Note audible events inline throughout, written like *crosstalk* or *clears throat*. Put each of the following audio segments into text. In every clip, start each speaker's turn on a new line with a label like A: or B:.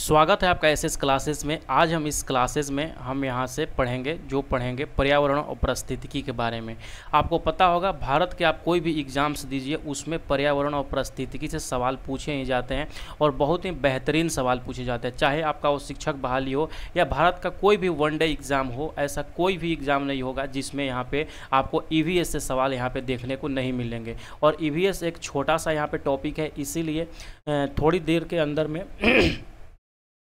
A: स्वागत है आपका एसएस क्लासेस में आज हम इस क्लासेस में हम यहाँ से पढ़ेंगे जो पढ़ेंगे पर्यावरण और परिस्थितिकी के बारे में आपको पता होगा भारत के आप कोई भी एग्ज़ाम्स दीजिए उसमें पर्यावरण और परिस्थितिकी से सवाल पूछे ही जाते हैं और बहुत ही बेहतरीन सवाल पूछे जाते हैं चाहे आपका वो शिक्षक बहाली हो या भारत का कोई भी वन डे एग्ज़ाम हो ऐसा कोई भी एग्ज़ाम नहीं होगा जिसमें यहाँ पर आपको ई e से सवाल यहाँ पर देखने को नहीं मिलेंगे और ई e एक छोटा सा यहाँ पर टॉपिक है इसीलिए थोड़ी देर के अंदर में *clears throat*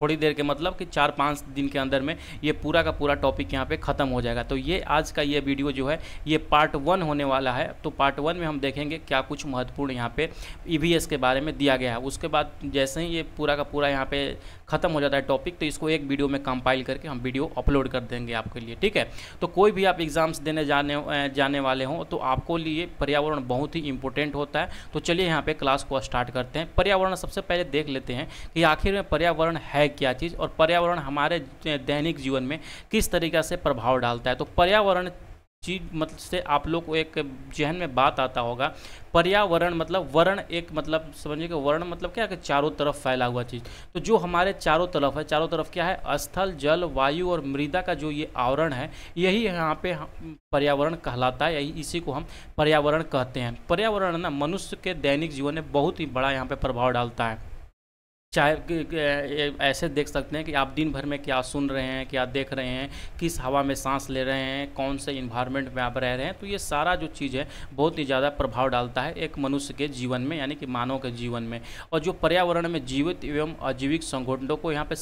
A: थोड़ी देर के मतलब कि चार पाँच दिन के अंदर में ये पूरा का पूरा टॉपिक यहाँ पे ख़त्म हो जाएगा तो ये आज का ये वीडियो जो है ये पार्ट वन होने वाला है तो पार्ट वन में हम देखेंगे क्या कुछ महत्वपूर्ण यहाँ पे ई e के बारे में दिया गया है उसके बाद जैसे ही ये पूरा का पूरा यहाँ पे खत्म हो जाता है टॉपिक तो इसको एक वीडियो में कंपाइल करके हम वीडियो अपलोड कर देंगे आपके लिए ठीक है तो कोई भी आप एग्ज़ाम्स देने जाने जाने वाले हों तो आपको लिए पर्यावरण बहुत ही इंपॉर्टेंट होता है तो चलिए यहाँ पे क्लास को स्टार्ट करते हैं पर्यावरण सबसे पहले देख लेते हैं कि आखिर में पर्यावरण है क्या चीज़ और पर्यावरण हमारे दैनिक जीवन में किस तरीके से प्रभाव डालता है तो पर्यावरण चीज मतलब से आप लोग को एक जहन में बात आता होगा पर्यावरण मतलब वर्ण एक मतलब समझिए कि वर्ण मतलब क्या है कि चारों तरफ फैला हुआ चीज़ तो जो हमारे चारों तरफ है चारों तरफ क्या है स्थल जल वायु और मृदा का जो ये आवरण है यही यहाँ पे पर्यावरण कहलाता है यही इसी को हम पर्यावरण कहते हैं पर्यावरण ना मनुष्य के दैनिक जीवन में बहुत ही बड़ा यहाँ पर प्रभाव डालता है चाहे ऐसे देख सकते हैं कि आप दिन भर में क्या सुन रहे हैं क्या देख रहे हैं किस हवा में सांस ले रहे हैं कौन से इन्वायरमेंट में आप रह रहे हैं तो ये सारा जो चीज़ है बहुत ही ज़्यादा प्रभाव डालता है एक मनुष्य के जीवन में यानी कि मानव के जीवन में और जो पर्यावरण में जीवित एवं अजीविक संगठनों को यहाँ पर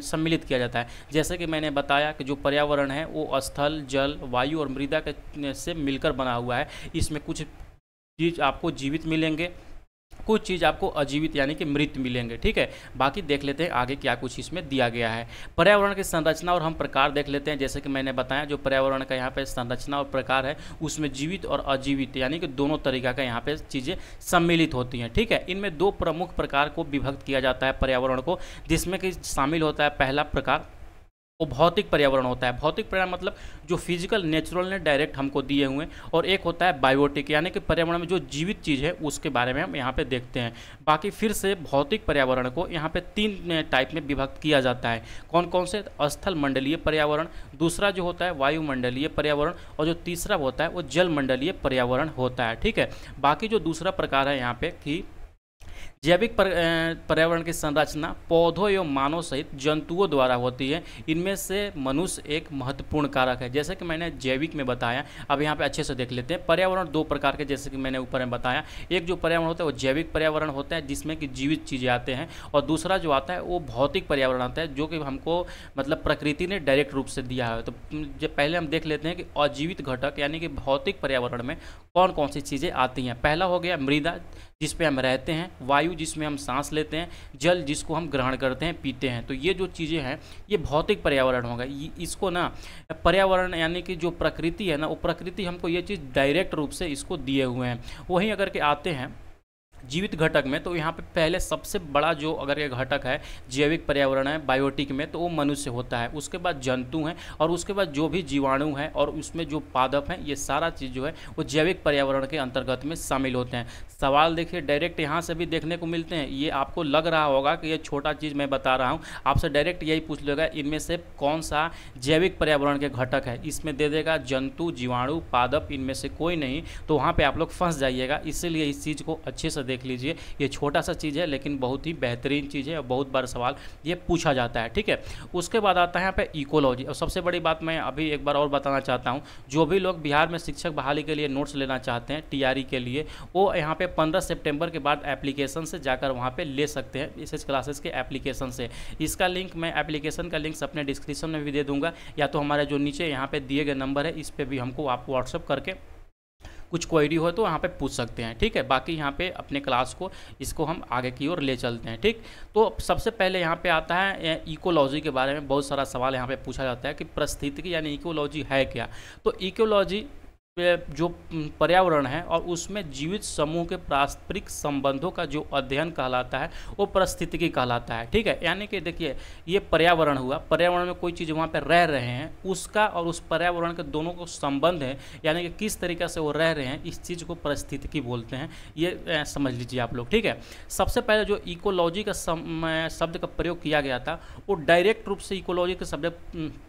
A: सम्मिलित किया जाता है जैसे कि मैंने बताया कि जो पर्यावरण है वो स्थल जल वायु और मृदा के से मिलकर बना हुआ है इसमें कुछ चीज़ आपको जीवित मिलेंगे कुछ चीज़ आपको अजीवित यानी कि मृत मिलेंगे ठीक है बाकी देख लेते हैं आगे क्या कुछ इसमें दिया गया है पर्यावरण की संरचना और हम प्रकार देख लेते हैं जैसे कि मैंने बताया जो पर्यावरण का यहाँ पे संरचना और प्रकार है उसमें जीवित और अजीवित यानी कि दोनों तरीका का यहाँ पे चीज़ें सम्मिलित होती हैं ठीक है इनमें दो प्रमुख प्रकार को विभक्त किया जाता है पर्यावरण को जिसमें कि शामिल होता है पहला प्रकार वो भौतिक पर्यावरण होता है भौतिक पर्यावरण मतलब जो फिजिकल नेचुरल ने डायरेक्ट हमको दिए हुए हैं और एक होता है बायोटिक यानी कि पर्यावरण में जो जीवित चीज़ है उसके बारे में हम यहाँ पे देखते हैं बाकी फिर से भौतिक पर्यावरण को यहाँ पे तीन टाइप में विभक्त किया जाता है कौन कौन से स्थल मंडलीय पर्यावरण दूसरा जो होता है वायुमंडलीय पर्यावरण और जो तीसरा होता है वो जल पर्यावरण होता है ठीक है बाकी जो दूसरा प्रकार है यहाँ पर कि जैविक पर्यावरण की संरचना पौधों एवं मानव सहित जंतुओं द्वारा होती है इनमें से मनुष्य एक महत्वपूर्ण कारक है जैसे कि मैंने जैविक में बताया अब यहाँ पे अच्छे से देख लेते हैं पर्यावरण दो प्रकार के जैसे कि मैंने ऊपर में बताया एक जो पर्यावरण होता है वो जैविक पर्यावरण होता है जिसमें कि जीवित चीज़ें आते हैं और दूसरा जो आता है वो भौतिक पर्यावरण आता है जो कि हमको मतलब प्रकृति ने डायरेक्ट रूप से दिया है तो जब पहले हम देख लेते हैं कि अजीवित घटक यानी कि भौतिक पर्यावरण में कौन कौन सी चीज़ें आती हैं पहला हो गया मृदा जिस पे हम रहते हैं वायु जिसमें हम सांस लेते हैं जल जिसको हम ग्रहण करते हैं पीते हैं तो ये जो चीज़ें हैं ये भौतिक पर्यावरण होगा इसको ना पर्यावरण यानी कि जो प्रकृति है ना वो प्रकृति हमको ये चीज़ डायरेक्ट रूप से इसको दिए हुए हैं वहीं अगर के आते हैं जीवित घटक में तो यहाँ पे पहले सबसे बड़ा जो अगर ये घटक है जैविक पर्यावरण है बायोटिक में तो वो मनुष्य होता है उसके बाद जंतु हैं और उसके बाद जो भी जीवाणु हैं और उसमें जो पादप हैं ये सारा चीज़ जो है वो जैविक पर्यावरण के अंतर्गत में शामिल होते हैं सवाल देखिए डायरेक्ट यहाँ से भी देखने को मिलते हैं ये आपको लग रहा होगा कि ये छोटा चीज़ मैं बता रहा हूँ आपसे डायरेक्ट यही पूछ लेगा इनमें से कौन सा जैविक पर्यावरण के घटक है इसमें दे देगा जंतु जीवाणु पादप इनमें से कोई नहीं तो वहाँ पर आप लोग फंस जाइएगा इसीलिए इस चीज़ को अच्छे से देख लीजिए ये छोटा सा चीज़ है लेकिन बहुत ही बेहतरीन चीज़ है और बहुत बार सवाल ये पूछा जाता है ठीक है उसके बाद आता है यहाँ पे इकोलॉजी और सबसे बड़ी बात मैं अभी एक बार और बताना चाहता हूँ जो भी लोग बिहार में शिक्षक बहाली के लिए नोट्स लेना चाहते हैं टी e के लिए वो यहाँ पे पंद्रह सेप्टेम्बर के बाद एप्लीकेशन से जाकर वहाँ पर ले सकते हैं विशेष क्लासेस के एप्लीकेशन से इसका लिंक मैं एप्लीकेशन का लिंक्स अपने डिस्क्रिप्शन में भी दे दूँगा या तो हमारे जो नीचे यहाँ पर दिए गए नंबर है इस पर भी हमको आप व्हाट्सअप करके कुछ क्वेरी हो तो यहाँ पे पूछ सकते हैं ठीक है बाकी यहाँ पे अपने क्लास को इसको हम आगे की ओर ले चलते हैं ठीक तो सबसे पहले यहाँ पे आता है इकोलॉजी के बारे में बहुत सारा सवाल यहाँ पे पूछा जाता है कि परिस्थितिकी यानी इकोलॉजी है क्या तो इकोलॉजी जो पर्यावरण है और उसमें जीवित समूह के पारस्परिक संबंधों का जो अध्ययन कहलाता है वो परिस्थितिकी कहलाता है ठीक है यानी कि देखिए ये पर्यावरण हुआ पर्यावरण में कोई चीज़ वहाँ पर रह रहे हैं उसका और उस पर्यावरण के दोनों को संबंध है यानी कि किस तरीके से वो रह रहे हैं इस चीज़ को परिस्थितिकी बोलते हैं ये समझ लीजिए आप लोग ठीक है सबसे पहले जो इकोलॉजी का शब्द का प्रयोग किया गया था वो डायरेक्ट रूप से इकोलॉजी के सब्जेक्ट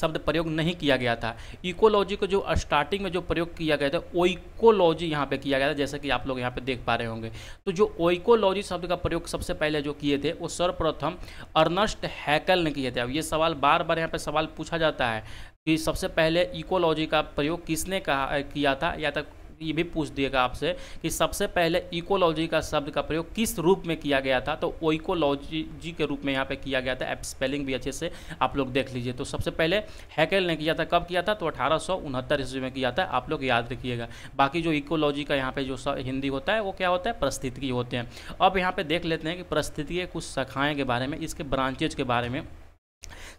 A: शब्द प्रयोग नहीं किया गया था इकोलॉजी को जो स्टार्टिंग में जो प्रयोग किया गया था ओइकोलॉजी यहाँ पे किया गया था जैसा कि आप लोग यहाँ पे देख पा रहे होंगे तो जो ओइकोलॉजी शब्द का प्रयोग सबसे पहले जो किए थे वो सर्वप्रथम अर्नस्ट हैकल ने किए थे अब ये सवाल बार बार यहाँ पे सवाल पूछा जाता है कि सबसे पहले इकोलॉजी का प्रयोग किसने कहा किया था या तक ये भी पूछ दिएगा आपसे कि सबसे पहले इकोलॉजी का शब्द का प्रयोग किस रूप में किया गया था तो ओइकोलॉजी जी के रूप में यहाँ पे किया गया था एप स्पेलिंग भी अच्छे से आप लोग देख लीजिए तो सबसे पहले हैकेल ने किया था कब किया था तो अठारह सौ ईस्वी में किया था आप लोग याद रखिएगा बाकी जो इकोलॉजी का यहाँ पे जो हिंदी होता है वो क्या होता है परिस्थितिकी होते हैं अब यहाँ पे देख लेते हैं कि परिस्थिति कुछ शाखाएँ के बारे में इसके ब्रांचेज के बारे में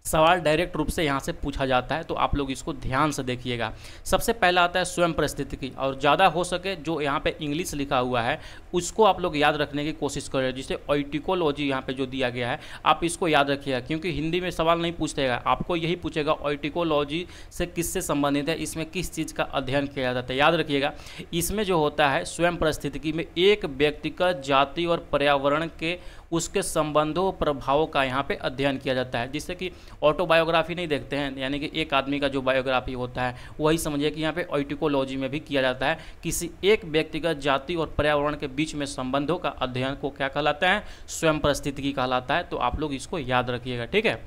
A: सवाल डायरेक्ट रूप से यहाँ से पूछा जाता है तो आप लोग इसको ध्यान से देखिएगा सबसे पहला आता है स्वयं परिस्थितिकी और ज़्यादा हो सके जो यहाँ पे इंग्लिश लिखा हुआ है उसको आप लोग याद रखने की कोशिश करें जिसे ऑइटिकोलॉजी यहाँ पे जो दिया गया है आप इसको याद रखिएगा क्योंकि हिंदी में सवाल नहीं पूछेगा आपको यही पूछेगा ऑइटिकोलॉजी से किससे संबंधित है इसमें किस चीज़ का अध्ययन किया जाता है याद रखिएगा इसमें जो होता है स्वयं परिस्थितिकी में एक व्यक्ति का जाति और पर्यावरण के उसके संबंधों प्रभावों का यहाँ पे अध्ययन किया जाता है जिससे कि ऑटोबायोग्राफी नहीं देखते हैं यानी कि एक आदमी का जो बायोग्राफी होता है वही समझिए कि यहाँ पे ऑटिकोलॉजी में भी किया जाता है किसी एक व्यक्तिगत जाति और पर्यावरण के बीच में संबंधों का अध्ययन को क्या कहलाता है स्वयं परिस्थिति कहलाता है तो आप लोग इसको याद रखिएगा ठीक है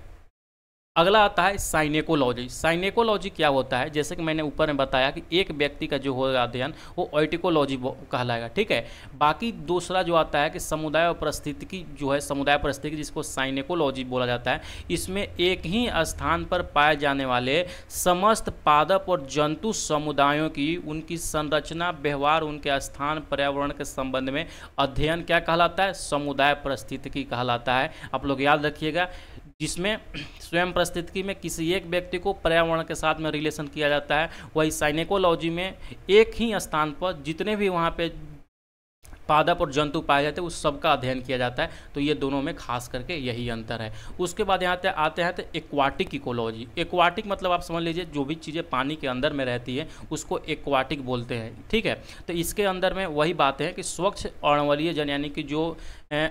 A: अगला आता है साइनेकोलॉजी साइनेकोलॉजी क्या होता है जैसे कि मैंने ऊपर में बताया कि एक व्यक्ति का जो होगा अध्ययन वो ऑइटिकोलॉजी कहलाएगा ठीक है बाकी दूसरा जो आता है कि समुदाय और परिस्थितिकी जो है समुदाय परिस्थिति जिसको साइनेकोलॉजी बोला जाता है इसमें एक ही स्थान पर पाए जाने वाले समस्त पादप और जंतु समुदायों की उनकी संरचना व्यवहार उनके स्थान पर्यावरण के संबंध में अध्ययन क्या कहलाता है समुदाय परिस्थितिकी कहलाता है आप लोग याद रखिएगा जिसमें स्वयं परिस्थिति में किसी एक व्यक्ति को पर्यावरण के साथ में रिलेशन किया जाता है वही साइनेकोलॉजी में एक ही स्थान पर जितने भी वहाँ पे पादप और जंतु पाए जाते हैं उस सब का अध्ययन किया जाता है तो ये दोनों में खास करके यही अंतर है उसके बाद यहाँ तक आते हैं तो एक्वाटिक इकोलॉजी एक्वाटिक मतलब आप समझ लीजिए जो भी चीज़ें पानी के अंदर में रहती है उसको एक्वाटिक बोलते हैं ठीक है तो इसके अंदर में वही बातें हैं कि स्वच्छ अणवलीय जन यानी कि जो ए,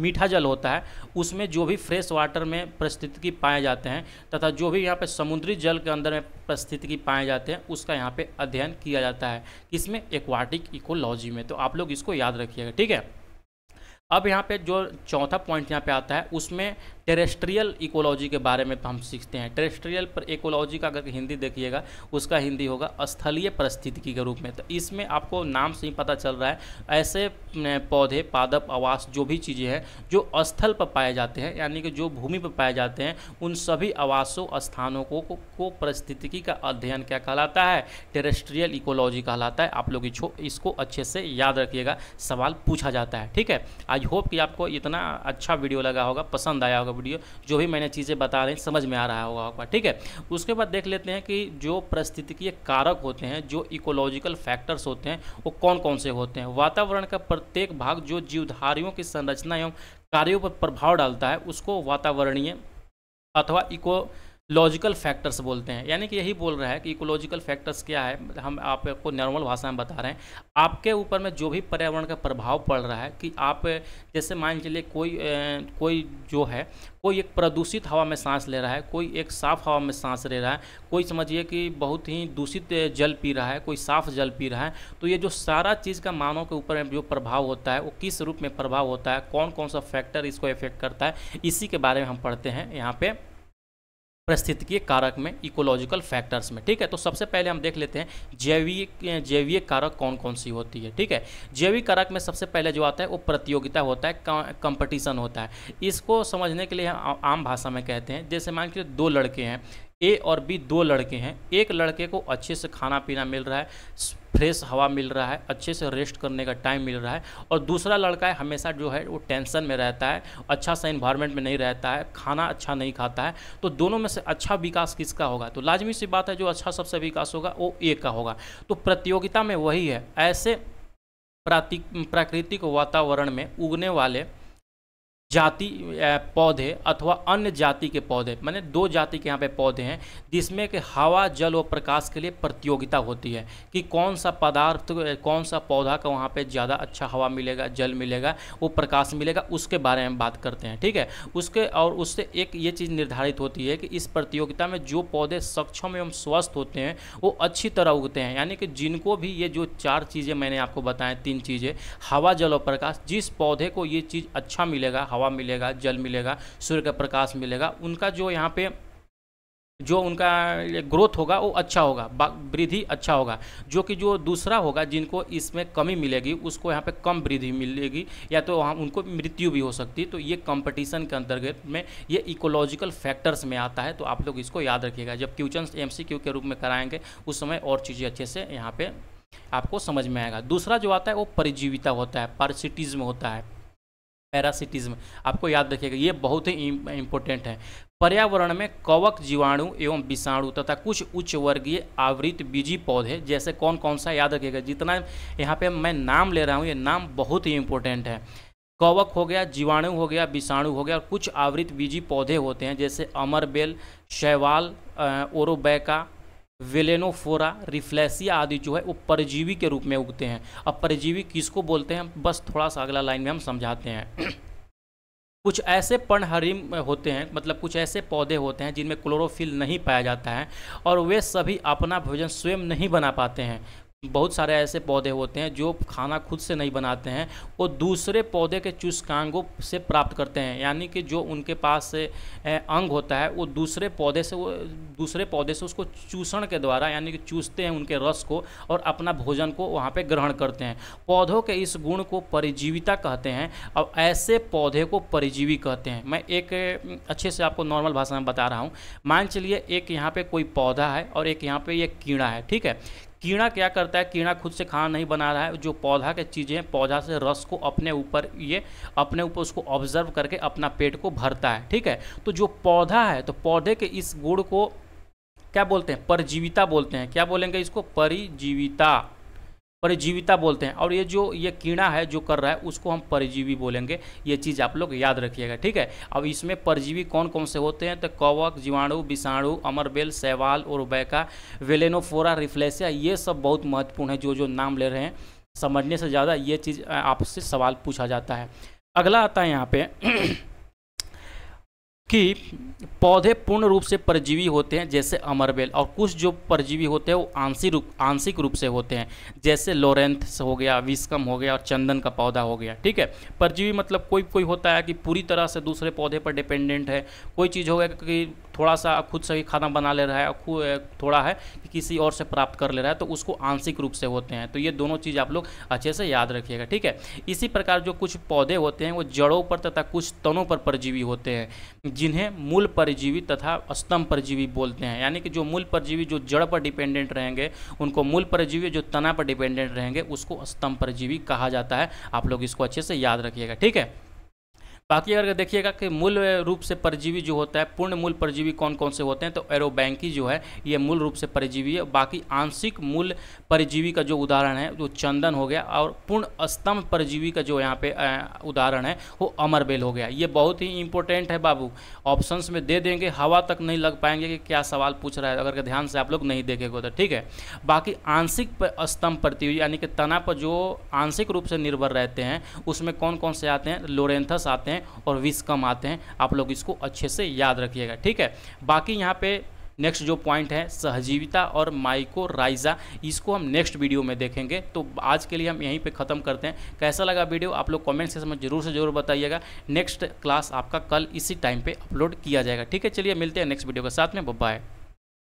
A: मीठा जल होता है उसमें जो भी फ्रेश वाटर में परिस्थितिकी पाए जाते हैं तथा जो भी यहाँ पे समुद्री जल के अंदर में परिस्थितिकी पाए जाते हैं उसका यहाँ पे अध्ययन किया जाता है इसमें एक्वाटिक इकोलॉजी में तो आप लोग इसको याद रखिएगा ठीक है अब यहाँ पे जो चौथा पॉइंट यहाँ पे आता है उसमें टेरेस्ट्रियल इकोलॉजी के बारे में हम सीखते हैं टेरेस्ट्रियल पर इकोलॉजी का अगर हिंदी देखिएगा उसका हिंदी होगा स्थलीय परिस्थितिकी के रूप में तो इसमें आपको नाम से ही पता चल रहा है ऐसे पौधे पादप आवास जो भी चीज़ें हैं जो स्थल पर पाए जाते हैं यानी कि जो भूमि पर पाए जाते हैं उन सभी आवासों स्थानों को, को, को परिस्थितिकी का अध्ययन क्या कहलाता है टेरेस्ट्रियल इकोलॉजी कहलाता है आप लोग इसको अच्छे से याद रखिएगा सवाल पूछा जाता है ठीक है आई होप कि आपको इतना अच्छा वीडियो लगा होगा पसंद आया होगा वीडियो जो भी मैंने चीज़ें बता रहे हैं समझ में आ रहा होगा आपका ठीक है उसके बाद देख लेते हैं कि जो परिस्थितिकीय कारक होते हैं जो इकोलॉजिकल फैक्टर्स होते हैं वो कौन कौन से होते हैं वातावरण का प्रत्येक भाग जो जीवधारियों की संरचना एवं कार्यों पर प्रभाव डालता है उसको वातावरणीय अथवा इको लॉजिकल फैक्टर्स बोलते हैं यानी कि यही बोल रहा है कि इकोलॉजिकल फैक्टर्स क्या है हम आपको नॉर्मल भाषा में बता रहे हैं आपके ऊपर में जो भी पर्यावरण का प्रभाव पड़ रहा है कि आप जैसे मान चलिए कोई कोई जो है कोई एक प्रदूषित हवा में सांस ले रहा है कोई एक साफ़ हवा में सांस ले रहा है कोई समझिए कि बहुत ही दूषित जल पी रहा है कोई साफ़ जल पी रहा है तो ये जो सारा चीज़ का मानव के ऊपर जो प्रभाव होता है वो किस रूप में प्रभाव होता है कौन कौन सा फैक्टर इसको इफेक्ट करता है इसी के बारे में हम पढ़ते हैं यहाँ पर परिस्थितिकीय कारक में इकोलॉजिकल फैक्टर्स में ठीक है तो सबसे पहले हम देख लेते हैं जैविक जैविक कारक कौन कौन सी होती है ठीक है जैविक कारक में सबसे पहले जो आता है वो प्रतियोगिता होता है कंपटीशन होता है इसको समझने के लिए हम आम भाषा में कहते हैं जैसे मान के दो लड़के हैं ए और बी दो लड़के हैं एक लड़के को अच्छे से खाना पीना मिल रहा है फ्रेश हवा मिल रहा है अच्छे से रेस्ट करने का टाइम मिल रहा है और दूसरा लड़का है हमेशा जो है वो टेंशन में रहता है अच्छा सा इन्वायरमेंट में नहीं रहता है खाना अच्छा नहीं खाता है तो दोनों में से अच्छा विकास किसका होगा तो लाजमी सी बात है जो अच्छा सबसे विकास होगा वो ए का होगा तो प्रतियोगिता में वही है ऐसे प्राकृतिक वातावरण में उगने वाले जाति पौधे अथवा अन्य जाति के पौधे मैंने दो जाति के यहाँ पे पौधे हैं जिसमें कि हवा जल और प्रकाश के लिए प्रतियोगिता होती है कि कौन सा पदार्थ कौन सा पौधा का वहाँ पे ज़्यादा अच्छा हवा मिलेगा जल मिलेगा वो प्रकाश मिलेगा उसके बारे में बात करते हैं ठीक है उसके और उससे एक ये चीज़ निर्धारित होती है कि इस प्रतियोगिता में जो पौधे सक्षम एवं स्वस्थ होते हैं वो अच्छी तरह उगते हैं यानी कि जिनको भी ये जो चार चीज़ें मैंने आपको बताएं तीन चीज़ें हवा जल और प्रकाश जिस पौधे को ये चीज़ अच्छा मिलेगा हवा हवा मिलेगा जल मिलेगा सूर्य का प्रकाश मिलेगा उनका जो यहाँ पे जो उनका ग्रोथ होगा वो अच्छा होगा वृद्धि अच्छा होगा जो कि जो दूसरा होगा जिनको इसमें कमी मिलेगी उसको यहाँ पे कम वृद्धि मिलेगी या तो वहाँ उनको मृत्यु भी हो सकती है तो ये कंपटीशन के अंतर्गत में ये इकोलॉजिकल फैक्टर्स में आता है तो आप लोग इसको याद रखिएगा जब क्वेश्चन एम के रूप में कराएंगे उस समय और चीज़ें अच्छे से यहाँ पर आपको समझ में आएगा दूसरा जो आता है वो परिजीविता होता है में होता है पैरासिटिज्म आपको याद रखिएगा ये बहुत ही इंपॉर्टेंट है पर्यावरण में कवक जीवाणु एवं विषाणु तथा कुछ उच्च वर्गीय आवृत बीजी पौधे जैसे कौन कौन सा याद रखिएगा जितना यहाँ पे मैं नाम ले रहा हूँ ये नाम बहुत ही इम्पोर्टेंट है कवक हो गया जीवाणु हो गया विषाणु हो गया और कुछ आवृत बीजी पौधे होते हैं जैसे अमरबेल शैवाल ओरोबैका वेलेनोफोरा रिफ्लेसिया आदि जो है वो परजीवी के रूप में उगते हैं अब परजीवी किसको बोलते हैं बस थोड़ा सा अगला लाइन में हम समझाते हैं *clears throat* कुछ ऐसे पणहरिम होते हैं मतलब कुछ ऐसे पौधे होते हैं जिनमें क्लोरोफिल नहीं पाया जाता है और वे सभी अपना भोजन स्वयं नहीं बना पाते हैं बहुत सारे ऐसे पौधे होते हैं जो खाना खुद से नहीं बनाते हैं वो दूसरे पौधे के चुस्कांगों से प्राप्त करते हैं यानी कि जो उनके पास से अंग होता है वो दूसरे पौधे से वो दूसरे पौधे से उसको चूषण के द्वारा यानी कि चूसते हैं उनके रस को और अपना भोजन को वहाँ पे ग्रहण करते हैं पौधों के इस गुण को परिजीविता कहते हैं और ऐसे पौधे को परिजीवी कहते हैं मैं एक अच्छे से आपको नॉर्मल भाषा में बता रहा हूँ मान चलिए एक यहाँ पर कोई पौधा है और एक यहाँ पर एक कीड़ा है ठीक है कीड़ा क्या करता है कीड़ा खुद से खाना नहीं बना रहा है जो पौधा के चीज़ें हैं पौधा से रस को अपने ऊपर ये अपने ऊपर उसको ऑब्जर्व करके अपना पेट को भरता है ठीक है तो जो पौधा है तो पौधे के इस गुड़ को क्या बोलते हैं परजीविता बोलते हैं क्या बोलेंगे इसको परिजीविता परजीविता बोलते हैं और ये जो ये कीड़ा है जो कर रहा है उसको हम परजीवी बोलेंगे ये चीज़ आप लोग याद रखिएगा ठीक है अब इसमें परजीवी कौन कौन से होते हैं तो कवक जीवाणु विषाणु अमरबेल सेवाल और बैका वेलेनोफोरा रिफ्लेसिया ये सब बहुत महत्वपूर्ण है जो जो नाम ले रहे हैं समझने से ज़्यादा ये चीज़ आपसे सवाल पूछा जाता है अगला आता है यहाँ पे *clears throat* कि पौधे पूर्ण रूप से परजीवी होते हैं जैसे अमरबेल और कुछ जो परजीवी होते हैं वो आंशिक रूप आंशिक रूप से होते हैं जैसे लोरेंथस हो गया विस्कम हो गया और चंदन का पौधा हो गया ठीक है परजीवी मतलब कोई कोई होता है कि पूरी तरह से दूसरे पौधे पर डिपेंडेंट है कोई चीज़ हो गया कि थोड़ा सा खुद से ही खाना बना ले रहा है थोड़ा है कि किसी और से प्राप्त कर ले रहा है तो उसको आंशिक रूप से होते हैं तो ये दोनों चीज़ आप लोग अच्छे से याद रखिएगा ठीक है इसी प्रकार जो कुछ पौधे होते हैं वो जड़ों पर तथा कुछ तनों पर परजीवी होते हैं जिन्हें मूल परजीवी तथा स्तंभ परजीवी बोलते हैं यानी कि जो मूल परजीवी जो जड़ पर डिपेंडेंट रहेंगे उनको मूल परजीवी जो तना पर डिपेंडेंट रहेंगे उसको स्तंभ परजीवी कहा जाता है आप लोग इसको अच्छे से याद रखिएगा ठीक है बाकी अगर देखिएगा कि मूल रूप से परजीवी जो होता है पूर्ण मूल परजीवी कौन कौन से होते हैं तो एरोबैंकी जो है ये मूल रूप से परजीवी है बाकी आंशिक मूल परजीवी का जो उदाहरण है वो चंदन हो गया और पूर्ण स्तंभ परजीवी का जो यहाँ पे उदाहरण है वो अमरबेल हो गया ये बहुत ही इंपॉर्टेंट है बाबू ऑप्शंस में दे देंगे हवा तक नहीं लग पाएंगे कि क्या सवाल पूछ रहा है अगर ध्यान से आप लोग नहीं देखेंगे तो ठीक है बाकी आंशिक स्तंभ परजीवी यानी कि तना पर जो आंशिक रूप से निर्भर रहते हैं उसमें कौन कौन से आते हैं लोरेंथस आते हैं हैं और विश कम आते हैं आप लोग इसको अच्छे से याद रखिएगा ठीक है बाकी यहाँ पे नेक्स्ट जो पॉइंट है सहजीविता और माइको राइजा इसको हम नेक्स्ट वीडियो में देखेंगे तो आज के लिए हम यहीं पे ख़त्म करते हैं कैसा लगा वीडियो आप लोग कमेंट सेक्शन में जरूर से जरूर बताइएगा नेक्स्ट क्लास आपका कल इसी टाइम पे अपलोड किया जाएगा ठीक है चलिए मिलते हैं नेक्स्ट वीडियो के साथ में बाय